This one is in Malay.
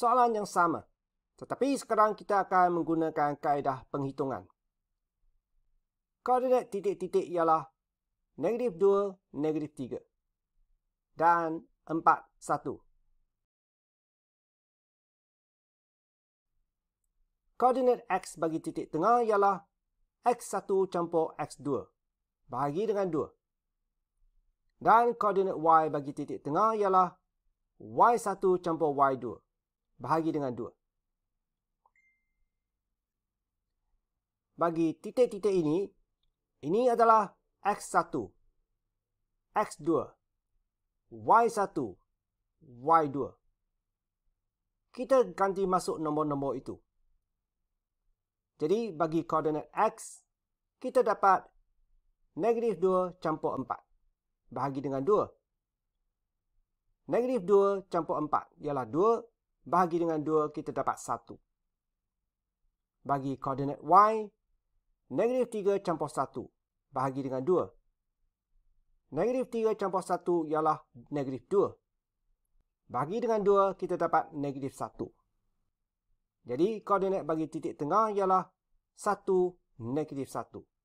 soalan yang sama. Tetapi sekarang kita akan menggunakan kaedah penghitungan. Koordinat titik-titik ialah negatif 2, negatif 3 dan 4, 1. Koordinat X bagi titik tengah ialah X1 campur X2 bahagi dengan 2. Dan koordinat Y bagi titik tengah ialah Y1 campur Y2 bahagi dengan dua. Bagi titik-titik ini, ini adalah X1, X2, Y1, Y2. Kita ganti masuk nombor-nombor itu. Jadi bagi koordinat X, kita dapat negatif 2 campur 4 bahagi dengan 2. Negatif 2 campur 4 ialah bahagi dengan 2 kita dapat 1. Bagi koordinat y, negatif 3 campur 1 bahagi dengan 2. Negatif 3 campur 1 ialah negatif 2. Bagi dengan 2 kita dapat negatif 1. Jadi koordinat bagi titik tengah ialah 1, negatif 1.